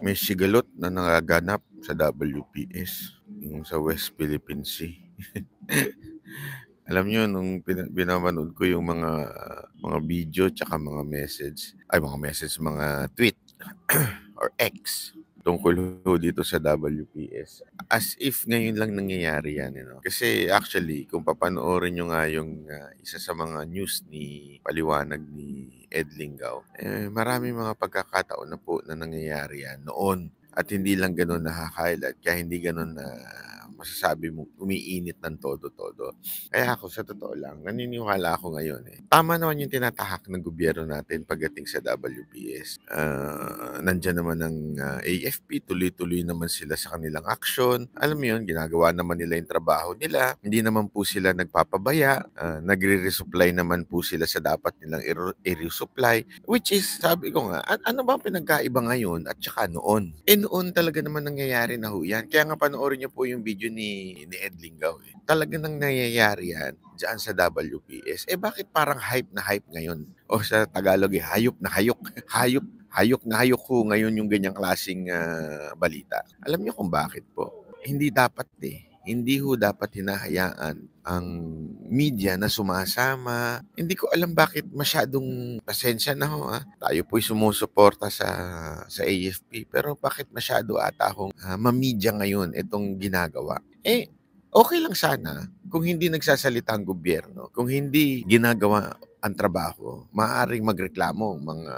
may sigalot na nagaganap sa WPS, yung sa West Philippine Sea. Alam niyo nung binamanood ko yung mga mga video tsaka mga message, ay mga message, mga tweet or X, tungkol ho dito sa WPS. As if ngayon lang nangyayari yan. You know? Kasi actually, kung papanoorin nyo nga yung uh, isa sa mga news ni Paliwanag ni Ed Lingaw, eh, marami mga pagkakataon na po na nangyayari yan noon. At hindi lang ganun na highlight kaya hindi ganun na uh, masasabi mo umiinit ng todo-todo. Kaya ako, sa totoo lang, naniniwala ako ngayon eh. Tama naman yung tinatahak ng gobyerno natin pagdating sa WBS. Uh, ah, nandyan naman ang uh, ah, AFP, tuloy-tuloy naman sila sa kanilang action. Alam mo yun, ginagawa naman nila yung trabaho nila. Hindi naman po sila nagpapabaya. Uh, nagre-resupply naman po sila sa dapat nilang i-resupply. Which is, sabi ko nga, an- ano ba ang pinagkaiba ngayon at saka noon? Eh noon talaga naman nangyayari na ho yan. Kaya nga panoorin niyo po yung video video ni, ni Ed Lingaw. Eh. Talaga nang nangyayari yan dyan sa WPS. Eh bakit parang hype na hype ngayon? O sa Tagalog eh, hayop na hayok. hayop hayok na hayok ko ngayon yung ganyang klasing uh, ah, balita. Alam niyo kung bakit po? Hindi dapat eh hindi ho dapat hinahayaan ang media na sumasama. Hindi ko alam bakit masyadong pasensya na ho. Ha? Tayo po'y sumusuporta sa, sa AFP pero bakit masyado ata hong ah, mamidya ngayon itong ginagawa? Eh, okay lang sana kung hindi nagsasalita ang gobyerno, kung hindi ginagawa ang trabaho, maaaring magreklamo mga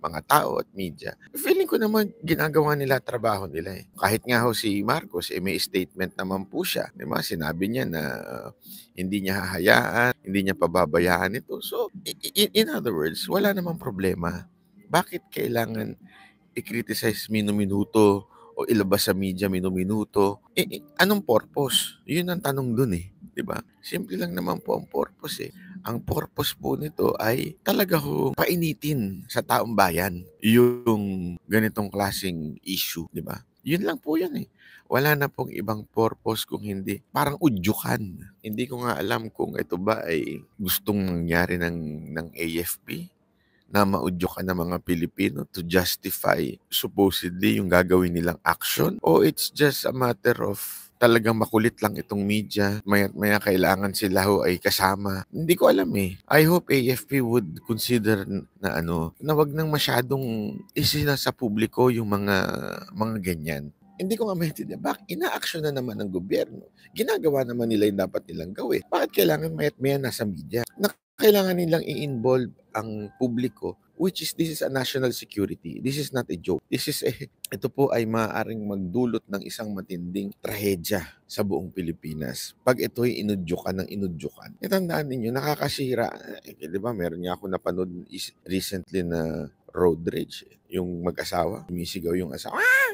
mga tao at media. Feeling ko naman ginagawa nila trabaho nila eh. Kahit nga ho si Marcos, eh, may statement naman po siya. Di Sinabi niya na uh, hindi niya hahayaan, hindi niya pababayaan ito. So, in, in other words, wala namang problema. Bakit kailangan i-criticize minuminuto o ilabas sa media minuminuto. Eh, eh, anong purpose? Yun ang tanong dun eh. ba? Diba? Simple lang naman po ang purpose eh. Ang purpose po nito ay talaga ho painitin sa taong bayan yung ganitong klasing issue, di ba? Yun lang po yan eh. Wala na pong ibang purpose kung hindi. Parang udyukan. Hindi ko nga alam kung ito ba ay gustong mangyari ng, ng AFP na maudyo ka ng mga Pilipino to justify supposedly yung gagawin nilang action o it's just a matter of talagang makulit lang itong media. Maya, maya kailangan sila ho ay kasama. Hindi ko alam eh. I hope AFP would consider na ano, na wag nang masyadong isina sa publiko yung mga mga ganyan hindi ko nga maintindihan, bakit ina na naman ng gobyerno? Ginagawa naman nila yung dapat nilang gawin. Bakit kailangan mayat maya nasa media? kailangan nilang i-involve ang publiko which is this is a national security. This is not a joke. This is a, ito po ay maaaring magdulot ng isang matinding trahedya sa buong Pilipinas. Pag ito ito'y inudyukan ng inudyukan. Itandaan eh, ninyo, nakakasira. Eh, di ba, meron nga ako napanood recently na road rage. Yung mag-asawa, sumisigaw yung asawa. Ah!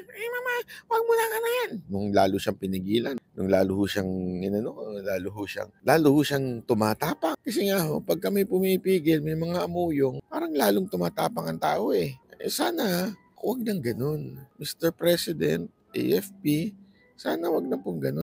wag mo na nga yan. Nung lalo siyang pinigilan, nung lalo ho siyang, inano, lalo ho siyang, lalo ho siyang tumatapang. Kasi nga ho, pag kami pumipigil, may mga amuyong, parang lalong tumatapang ang tao eh. eh sana, wag nang ganun. Mr. President, AFP, sana wag na pong ganun.